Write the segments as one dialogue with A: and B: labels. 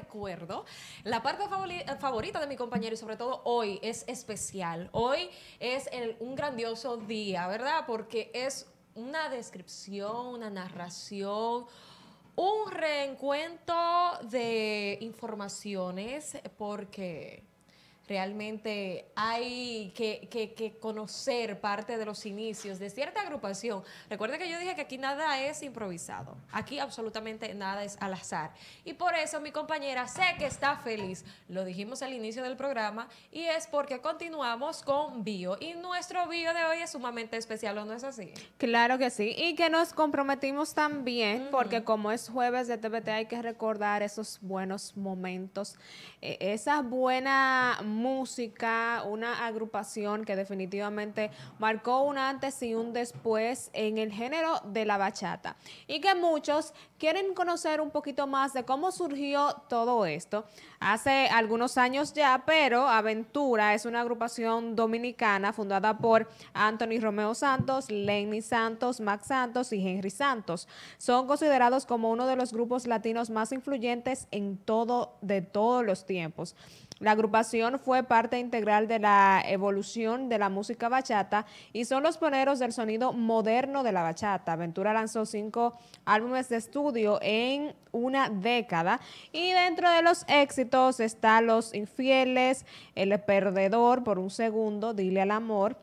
A: recuerdo. La parte eh, favorita de mi compañero y sobre todo hoy es especial. Hoy es un grandioso día, ¿verdad? Porque es una descripción, una narración, un reencuentro de informaciones porque realmente hay que, conocer parte de los inicios de cierta agrupación. Recuerda que yo dije que aquí nada es improvisado, aquí absolutamente nada es al azar. Y por eso mi compañera sé que está feliz, lo dijimos al inicio del programa, y es porque continuamos con bio. Y nuestro bio de hoy es sumamente especial, ¿o no es así?
B: Claro que sí, y que nos comprometimos también, porque como es jueves de TBT hay que recordar esos buenos momentos, esas eh, esa buena música, una agrupación que definitivamente marcó un antes y un después en el género de la bachata y que muchos quieren conocer un poquito más de cómo surgió todo esto. Hace algunos años ya, pero Aventura es una agrupación dominicana fundada por Anthony Romeo Santos, Lenny Santos, Max Santos y Henry Santos. Son considerados como uno de los grupos latinos más influyentes en todo de todos los tiempos. La agrupación fue parte integral de la evolución de la música bachata y son los poneros del sonido moderno de la bachata. Ventura lanzó cinco álbumes de estudio en una década y dentro de los éxitos está Los Infieles, El Perdedor por un segundo, Dile al Amor,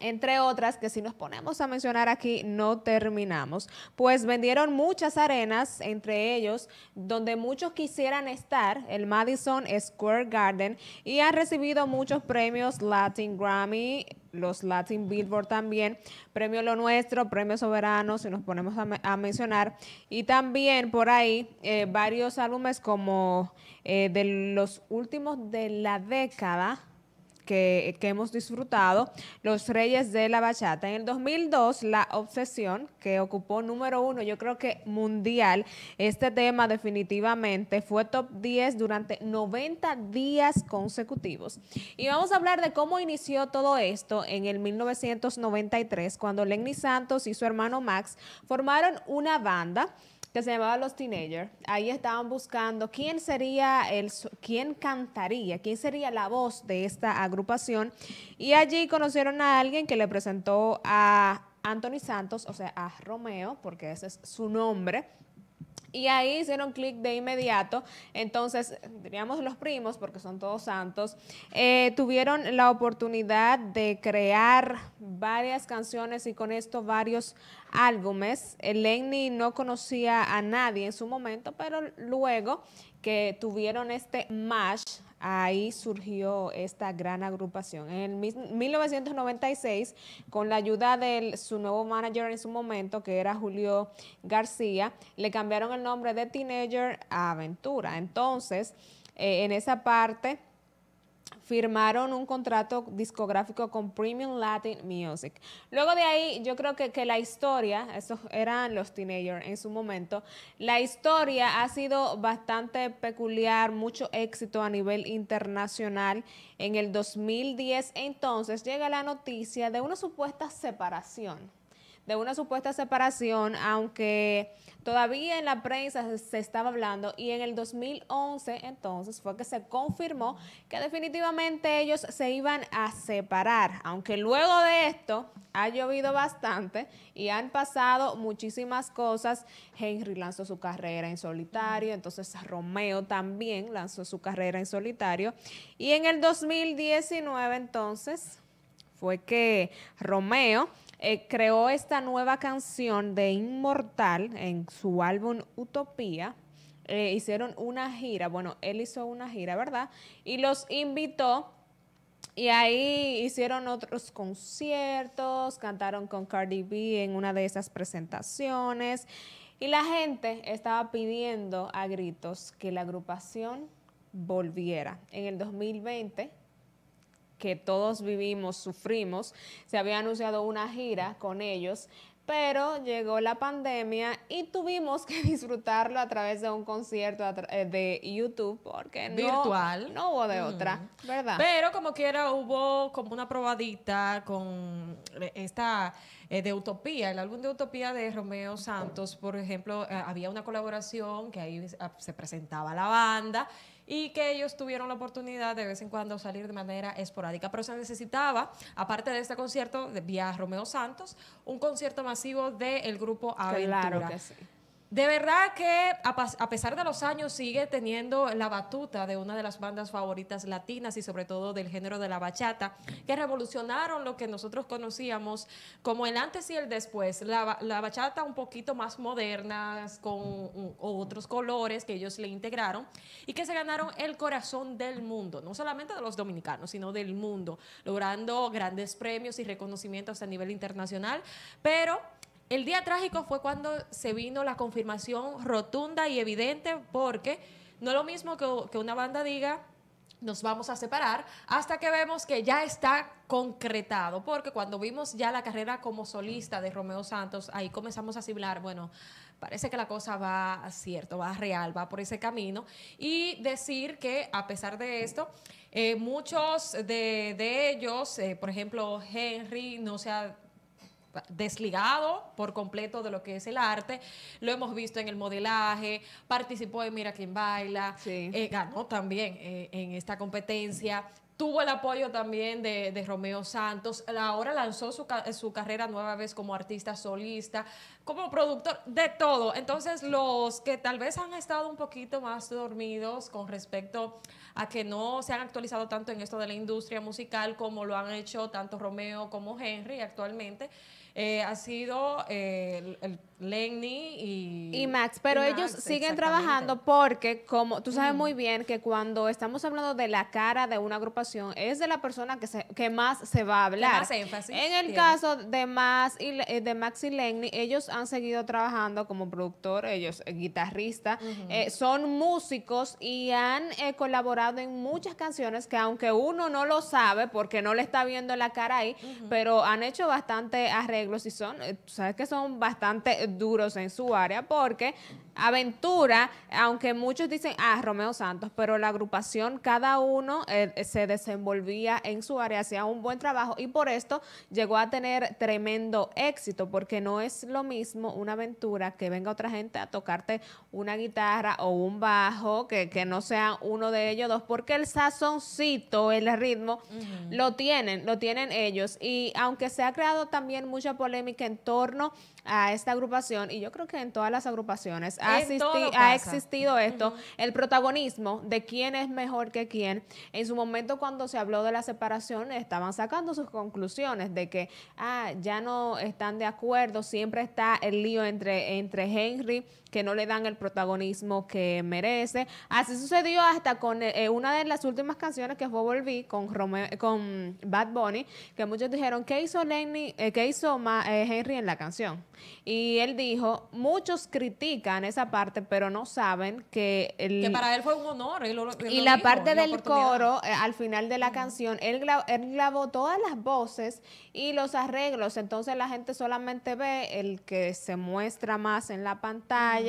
B: entre otras que si nos ponemos a mencionar aquí no terminamos, pues vendieron muchas arenas, entre ellos donde muchos quisieran estar, el Madison Square Garden, y han recibido muchos premios Latin Grammy, los Latin Billboard también, Premio Lo Nuestro, Premio Soberano, si nos ponemos a, mencionar, y también por ahí eh, varios álbumes como eh, de los últimos de la década, que, hemos disfrutado, Los Reyes de la Bachata. En el 2002, La Obsesión, que ocupó número uno, yo creo que mundial, este tema definitivamente fue top 10 durante 90 días consecutivos. Y vamos a hablar de cómo inició todo esto en el 1993, cuando Lenny Santos y su hermano Max formaron una banda que se llamaba Los Teenagers. Ahí estaban buscando quién sería el, quién cantaría, quién sería la voz de esta agrupación. Y allí conocieron a alguien que le presentó a Anthony Santos, o sea, a Romeo, porque ese es su nombre, y ahí hicieron clic de inmediato. Entonces, diríamos los primos, porque son todos santos, eh, tuvieron la oportunidad de crear varias canciones y con esto varios álbumes. Lenny no conocía a nadie en su momento, pero luego que tuvieron este mash ahí surgió esta gran agrupación. En 1996, con la ayuda de su nuevo manager en su momento, que era Julio García, le cambiaron el nombre de Teenager a Aventura. Entonces, eh, en esa parte firmaron un contrato discográfico con Premium Latin Music. Luego de ahí, yo creo que, que la historia, esos eran los teenagers en su momento, la historia ha sido bastante peculiar, mucho éxito a nivel internacional. En el 2010 entonces llega la noticia de una supuesta separación de una supuesta separación, aunque todavía en la prensa se estaba hablando y en el 2011 entonces fue que se confirmó que definitivamente ellos se iban a separar, aunque luego de esto ha llovido bastante y han pasado muchísimas cosas. Henry lanzó su carrera en solitario, entonces Romeo también lanzó su carrera en solitario y en el 2019 entonces fue que Romeo eh, creó esta nueva canción de Inmortal en su álbum Utopía. Eh, hicieron una gira, bueno, él hizo una gira, ¿verdad? Y los invitó y ahí hicieron otros conciertos, cantaron con Cardi B en una de esas presentaciones y la gente estaba pidiendo a gritos que la agrupación volviera. En el 2020 que todos vivimos, sufrimos. Se había anunciado una gira con ellos, pero llegó la pandemia y tuvimos que disfrutarlo a través de un concierto eh, de YouTube porque virtual no, hubo de otra, ¿verdad? Pero
A: como quiera hubo como una probadita con eh, esta eh, de Utopía, el álbum de Utopía de Romeo Santos, por ejemplo, había una colaboración que ahí ah, se presentaba la banda y que ellos tuvieron la oportunidad de vez en cuando salir de manera esporádica. Pero se necesitaba, aparte de este concierto de vía Romeo Santos, un concierto masivo del grupo Aventura. Claro que sí. De verdad que a, pesar de los años sigue teniendo la batuta de una de las bandas favoritas latinas y sobre todo del género de la bachata, que revolucionaron lo que nosotros conocíamos como el antes y el después. La, bachata un poquito más moderna, con otros colores que ellos le integraron y que se ganaron el corazón del mundo, no solamente de los dominicanos, sino del mundo, logrando grandes premios y reconocimientos a nivel internacional, pero el día trágico fue cuando se vino la confirmación rotunda y evidente, porque no es lo mismo que, una banda diga, nos vamos a separar hasta que vemos que ya está concretado, porque cuando vimos ya la carrera como solista de Romeo Santos, ahí comenzamos a simular, bueno, parece que la cosa va a cierto, va real, va por ese camino, y decir que a pesar de esto, eh, muchos de, ellos, eh, por ejemplo, Henry no se ha desligado por completo de lo que es el arte. Lo hemos visto en el modelaje, participó en Mira quién baila, eh, ganó también eh, en esta competencia. Tuvo el apoyo también de, Romeo Santos. Ahora lanzó su, su, carrera nueva vez como artista solista, como productor, de todo. Entonces, los que tal vez han estado un poquito más dormidos con respecto a que no se han actualizado tanto en esto de la industria musical como lo han hecho tanto Romeo como Henry actualmente, eh, ha sido eh, el Lenny y, Max, pero ellos siguen trabajando
B: porque como tú sabes mm. muy bien que cuando estamos hablando de la cara de una agrupación es de la persona que, que más se va a hablar. en el caso de Max y eh, de Max y Lenny, ellos han seguido trabajando como productor, ellos eh, guitarrista, eh, son músicos y han colaborado en muchas canciones que aunque uno no lo sabe porque no le está viendo la cara ahí, pero han hecho bastante arreglos y son, sabes que son bastante duros en su área porque Aventura, aunque muchos dicen, ah, Romeo Santos, pero la agrupación, cada uno eh, eh, se desenvolvía en su área, hacía un buen trabajo y por esto llegó a tener tremendo éxito, porque no es lo mismo una aventura que venga otra gente a tocarte una guitarra o un bajo, que, no sea uno de ellos dos, porque el sazoncito, el ritmo, lo tienen, lo tienen ellos. Y aunque se ha creado también mucha polémica en torno a esta agrupación, y yo creo que en todas las agrupaciones, ha, existido esto, el protagonismo de quién es mejor que quién. En su momento cuando se habló de la separación estaban sacando sus conclusiones de que ah, ya no están de acuerdo, siempre está el lío entre, entre Henry que no le dan el protagonismo que merece. Así sucedió hasta con eh, eh, una de las últimas canciones que fue Volví con, eh, con Bad Bunny, que muchos dijeron, ¿qué hizo, Lenny, ¿qué hizo Henry en la canción? Y él dijo, muchos critican esa parte, pero no saben que... El, que para él
A: fue un honor. y la parte del coro,
B: al final de la canción, él grabó todas las voces y los arreglos, entonces la gente solamente ve el que se muestra más en la pantalla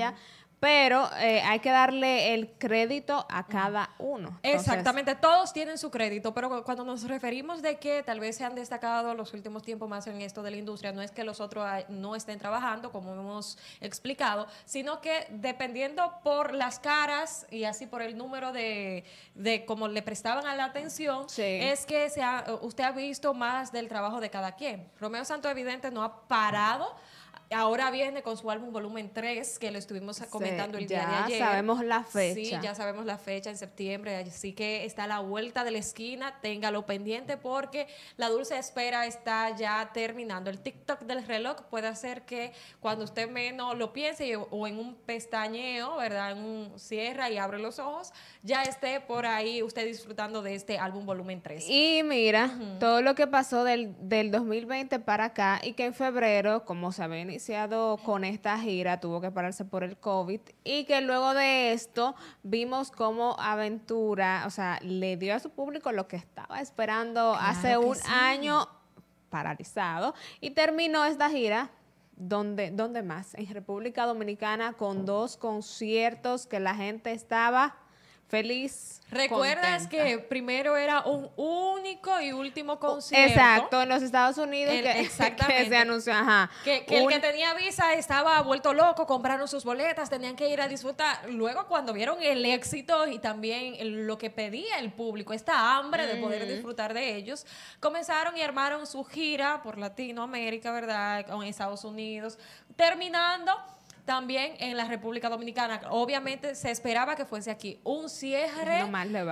B: pero eh, hay que darle el crédito a cada uno. Exactamente,
A: todos tienen su crédito, pero cuando nos referimos de que tal vez se han destacado los últimos tiempos más en esto de la industria, no es que los otros no estén trabajando, como hemos explicado, sino que dependiendo por las caras y así por el número de, de cómo le prestaban a la atención, es que se usted ha visto más del trabajo de cada quien. Romeo Santo Evidente no ha parado Ahora viene con su álbum volumen 3, que lo estuvimos comentando el día de ayer. Ya sabemos la fecha. Sí, ya sabemos la fecha en septiembre, así que está a la vuelta de la esquina, téngalo pendiente porque la dulce espera está ya terminando. El TikTok del reloj puede hacer que cuando usted menos lo piense o en un pestañeo, ¿verdad? En un cierra y abre los ojos, ya esté por ahí usted disfrutando de este álbum volumen 3. Y
B: mira, todo lo que pasó del, del 2020 para acá y que en febrero, como saben, con esta gira, tuvo que pararse por el COVID y que luego de esto vimos cómo Aventura, o sea, le dio a su público lo que estaba esperando hace un año paralizado y terminó esta gira donde, donde más, en República Dominicana con dos conciertos que la gente estaba feliz. Recuerdas que
A: primero era
B: un único y último oh, concierto. Exacto, en los Estados Unidos que, exactamente. que, se anunció, Que, el que
A: tenía visa estaba vuelto loco, compraron sus boletas, tenían que ir a disfrutar. Luego cuando vieron el éxito y también lo que pedía el público, esta hambre de poder mm. disfrutar de ellos, comenzaron y armaron su gira por Latinoamérica, ¿verdad? Con Estados Unidos, terminando también en la República Dominicana. Obviamente se esperaba que fuese aquí un cierre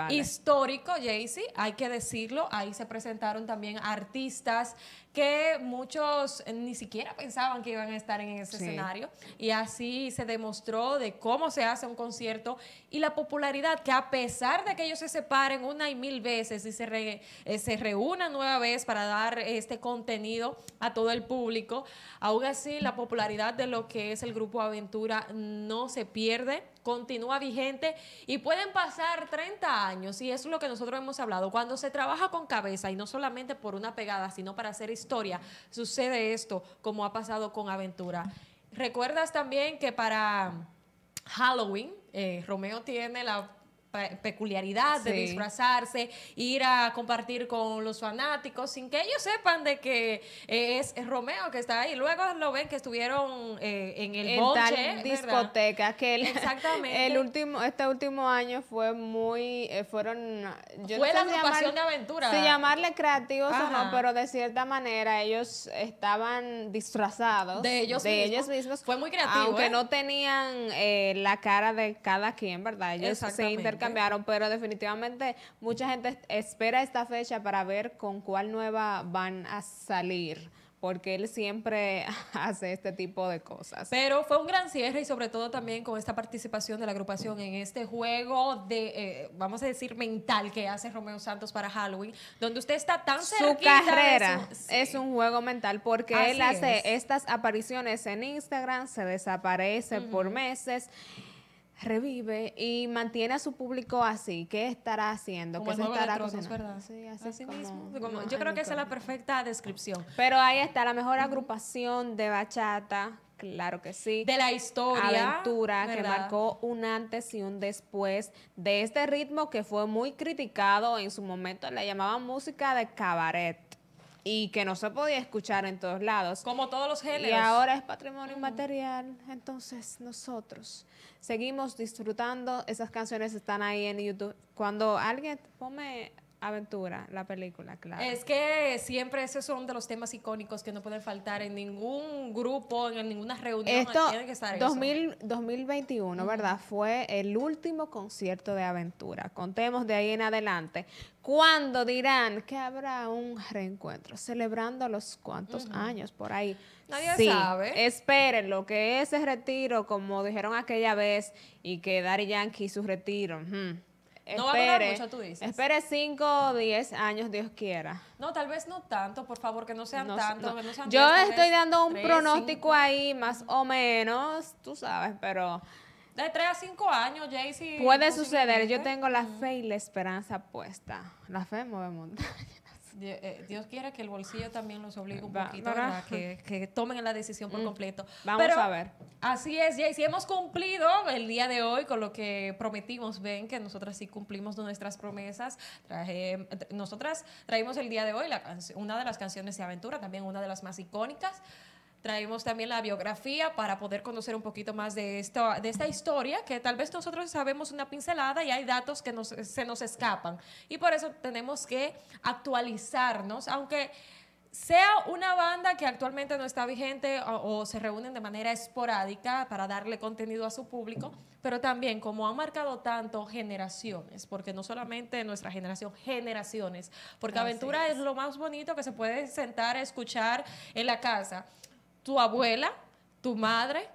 A: histórico, Jaycee, hay que decirlo. Ahí se presentaron también artistas que muchos eh, ni siquiera pensaban que iban a estar en ese escenario y así se demostró de cómo se hace un concierto y la popularidad que a pesar de que ellos se separen una y mil veces y se, eh, se reúnan nueva vez para dar este contenido a todo el público, aún así la popularidad de lo que es el grupo Aventura no se pierde continúa vigente y pueden pasar 30 años y eso es lo que nosotros hemos hablado. Cuando se trabaja con cabeza y no solamente por una pegada, sino para hacer historia, sucede esto como ha pasado con Aventura. ¿Recuerdas también que para Halloween eh, Romeo tiene la peculiaridad de disfrazarse, ir a compartir con los fanáticos sin que ellos sepan de que eh, es Romeo que está ahí. Luego lo ven que estuvieron eh, en el tal discoteca
B: que el, Exactamente. último este último año fue muy eh, fueron yo fue la de aventura. Sí, llamarle creativos pero de cierta manera ellos estaban disfrazados de ellos, mismos. ellos Fue muy creativo. Aunque no tenían la cara de cada quien, ¿verdad? Ellos se intercambiaron cambiaron, pero definitivamente mucha gente espera esta fecha para ver con cuál nueva van a salir porque él siempre hace este tipo de cosas.
A: Pero fue un gran cierre y sobre todo también con esta participación de la agrupación en este juego de, eh, vamos a decir, mental que hace Romeo Santos para Halloween, donde usted está tan Su carrera
B: es un juego mental porque él hace estas apariciones en Instagram, se desaparece por meses revive y mantiene a su público así, ¿qué estará haciendo? Como estará de
A: ¿verdad? yo creo que esa es la perfecta descripción.
B: Pero ahí está la mejor agrupación de bachata, claro que sí. De la historia. Aventura que marcó un antes y un después de este ritmo que fue muy criticado en su momento, le llamaban música de cabaret y que no se podía escuchar en todos lados. Como todos los géneros. Y ahora es patrimonio inmaterial. Entonces nosotros seguimos disfrutando. Esas canciones están ahí en YouTube. Cuando alguien pone Aventura, la película, claro. Es
A: que siempre esos son de los temas icónicos que no pueden faltar en ningún grupo, en ninguna reunión. Esto, tiene que estar
B: 2021, ¿verdad? Fue el último concierto de Aventura. Contemos de ahí en adelante. ¿Cuándo dirán que habrá un reencuentro? Celebrando los cuantos años por ahí. Nadie sabe. Esperen lo que ese retiro, como dijeron aquella vez, y que Daddy Yankee su retiro
A: no va a mucho, tú dices. Espere
B: 5 o 10 años, Dios quiera.
A: No, tal vez no tanto, por favor, que no sean tanto Yo estoy dando un pronóstico
B: ahí, más o menos, tú sabes, pero... De 3 a
A: cinco años, Jaycee. Puede suceder. Yo tengo
B: la fe y la esperanza puesta. La fe mueve montaña.
A: Eh, Dios quiera que el bolsillo también los obligue un poquito que, tomen la decisión por mm. completo. Vamos a ver. Así es, Jay. Si hemos cumplido el día de hoy con lo que prometimos, ven que nosotras sí cumplimos nuestras promesas. nosotras traímos el día de hoy una de las canciones de aventura, también una de las más icónicas traemos también la biografía para poder conocer un poquito más de, esto, de esta historia, que tal vez nosotros sabemos una pincelada y hay datos que se nos escapan. Y por eso tenemos que actualizarnos, aunque sea una banda que actualmente no está vigente o, se reúnen de manera esporádica para darle contenido a su público, pero también como ha marcado tanto generaciones, porque no solamente nuestra generación, generaciones, porque Aventura es lo más bonito que se puede sentar a escuchar en la casa tu abuela, tu madre,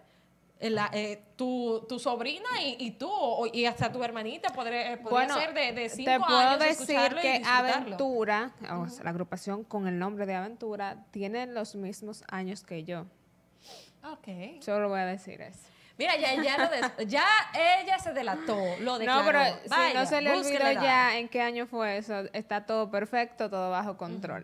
A: eh, tu, sobrina y, tú, y hasta tu hermanita, eh, podría, ser de, cinco años. Te puedo decir que Aventura,
B: la agrupación con el nombre de Aventura, tiene los mismos años que yo. Ok. Solo voy a decir eso.
A: Mira, ya, ella se delató, lo declaró. No, pero si no se le olvidó ya
B: en qué año fue eso, está todo perfecto, todo bajo control.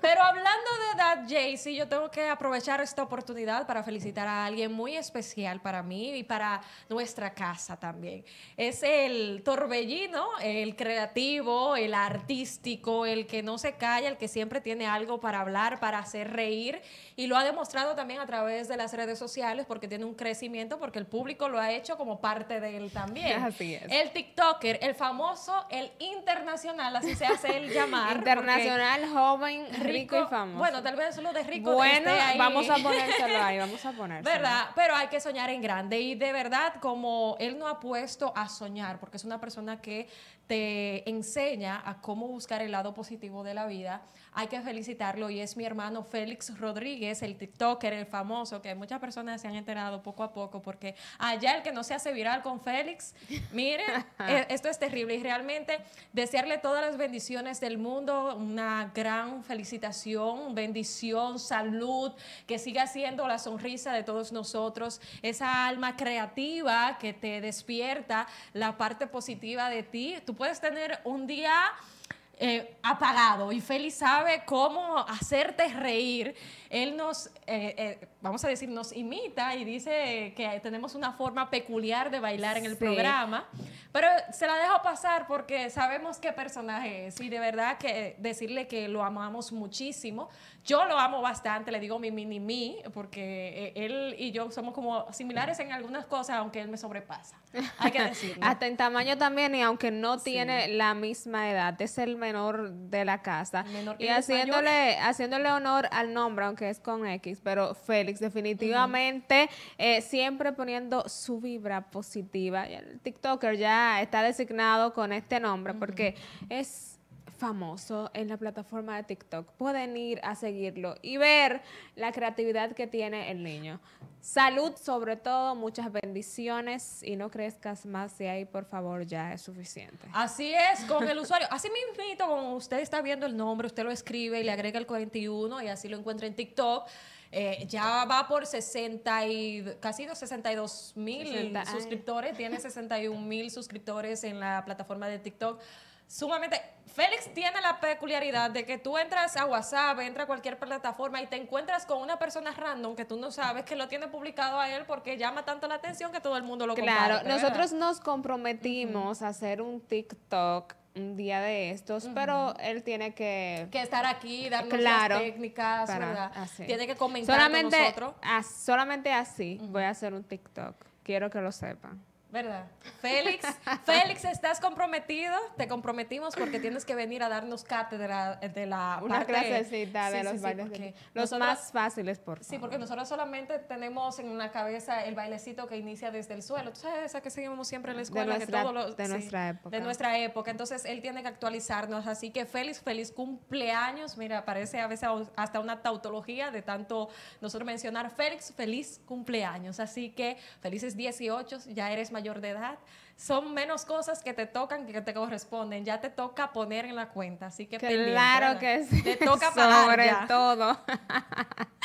A: Pero hablando de edad, Jaycee, yo tengo que aprovechar esta oportunidad para felicitar a alguien muy especial para mí y para nuestra casa también. Es el torbellino, el creativo, el artístico, el que no se calla, el que siempre tiene algo para hablar, para hacer reír y lo ha demostrado también a través de las redes sociales porque tiene un crecimiento porque el público lo ha hecho como parte de él también. Así es. El TikToker, el famoso, el internacional, así se hace el llamar. internacional,
B: joven, rico, y famoso. Bueno, tal
A: vez solo de rico. Bueno, vamos a ponérselo ahí, vamos
B: a ponérselo. ¿Verdad?
A: Pero hay que soñar en grande y de verdad, como él no ha puesto a soñar, porque es una persona que te enseña a cómo buscar el lado positivo de la vida. Hay que felicitarlo y es mi hermano Félix Rodríguez, el TikToker, el famoso, que muchas personas se han enterado poco a poco, porque allá el que no se hace viral con Félix, miren, e, esto es terrible y realmente desearle todas las bendiciones del mundo, una gran felicitación, bendición, salud, que siga siendo la sonrisa de todos nosotros, esa alma creativa que te despierta la parte positiva de ti, puedes tener un día eh, apagado y Feli sabe cómo hacerte reír. Él nos, eh, eh, vamos a decir, nos imita y dice que tenemos una forma peculiar de bailar en el programa, pero se la dejo pasar porque sabemos qué personaje es y de verdad que decirle que lo amamos muchísimo. Yo lo amo bastante, le digo mi mini mí, porque él y yo somos como similares en algunas cosas, aunque él me sobrepasa.
B: Hay que decirlo. Hasta en tamaño también y aunque no tiene la misma edad, es el menor de la casa. y haciéndole, haciéndole honor al nombre, aunque es con X, pero Félix, definitivamente, eh, siempre poniendo su vibra positiva. El TikToker ya está designado con este nombre porque es famoso en la plataforma de TikTok, pueden ir a seguirlo y ver la creatividad que tiene el niño. Salud sobre todo, muchas bendiciones y no crezcas más si ahí por favor ya es suficiente. Así
A: es, con el usuario. Así me mismo, como usted está viendo el nombre, usted lo escribe y le agrega el 41 y así lo encuentra en TikTok. Eh, ya va por 60 y, casi 62 mil suscriptores, tiene 61 mil suscriptores en la plataforma de TikTok sumamente... Félix tiene la peculiaridad de que tú entras a WhatsApp, entras a cualquier plataforma y te encuentras con una persona random que tú no sabes que lo tiene publicado a él porque llama tanto la atención que todo el mundo lo Claro, nosotros
B: nos comprometimos a hacer un TikTok un día de estos, pero él tiene que... Que estar aquí, darnos claro, técnicas, Tiene que comentar solamente, con nosotros. solamente así voy a hacer un TikTok. Quiero que lo sepan.
A: ¿Verdad? Félix, Félix, estás comprometido. Te comprometimos porque tienes que venir a darnos cátedra de la Una clasecita de los sí, bailes. Los más
B: fáciles, por Sí, porque nosotros
A: solamente tenemos en una cabeza el bailecito que inicia desde el suelo. ¿Tú sabes esa que seguimos siempre en la escuela? De nuestra, de nuestra
B: época. De nuestra
A: época. Entonces, él tiene que actualizarnos. Así que, Félix, feliz cumpleaños. Mira, parece a veces hasta una tautología de tanto nosotros mencionar Félix, feliz cumpleaños. Así que, felices 18, ya eres mayor de edad, son menos cosas que te tocan que te corresponden. Ya te toca poner en la cuenta, así que claro que sí. todo.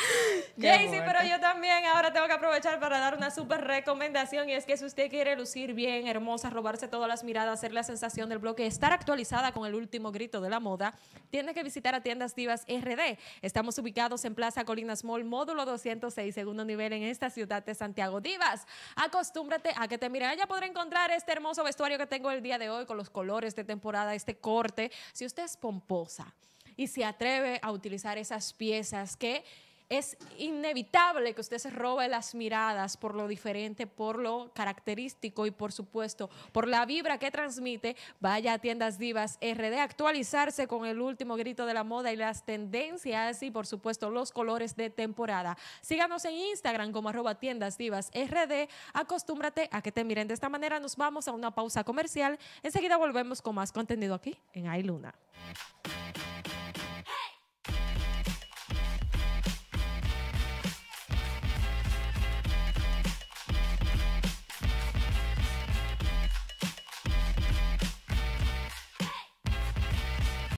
B: Jaycee, pero
A: yo también ahora tengo que aprovechar para dar una súper recomendación y es que si usted quiere lucir bien, hermosa, robarse todas las miradas, hacer la sensación del bloque, estar actualizada con el último grito de la moda, tiene que visitar a Tiendas Divas RD. Estamos ubicados en Plaza Colinas Mall, módulo 206, segundo nivel en esta ciudad de Santiago. Divas, acostúmbrate a que te miren. Allá podrá encontrar este hermoso vestuario que tengo el día de hoy con los colores de temporada, este corte. Si usted es pomposa, y se atreve a utilizar esas piezas que es inevitable que usted se robe las miradas por lo diferente, por lo característico y por supuesto por la vibra que transmite. Vaya a tiendas divas RD, a actualizarse con el último grito de la moda y las tendencias y por supuesto los colores de temporada. Síganos en Instagram como arroba tiendas divas RD. Acostúmbrate a que te miren de esta manera. Nos vamos a una pausa comercial. Enseguida volvemos con más contenido aquí en Ailuna.